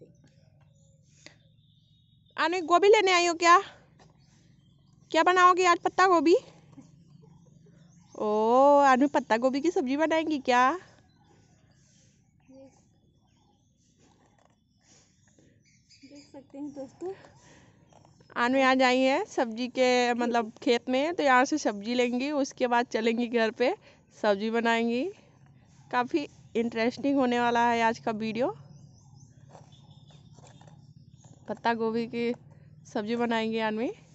से आने गोभी लेने आई हो क्या क्या बनाओगे आज पत्ता गोभी ओ में पत्ता गोभी की सब्जी बनाएंगी क्या देख सकते हैं दोस्तों आनू यहाँ आई है सब्जी के मतलब खेत में तो यहाँ से सब्जी लेंगी उसके बाद चलेंगी घर पे सब्जी बनाएंगी काफ़ी इंटरेस्टिंग होने वाला है आज का वीडियो पत्ता गोभी की सब्ज़ी बनाएंगे आज में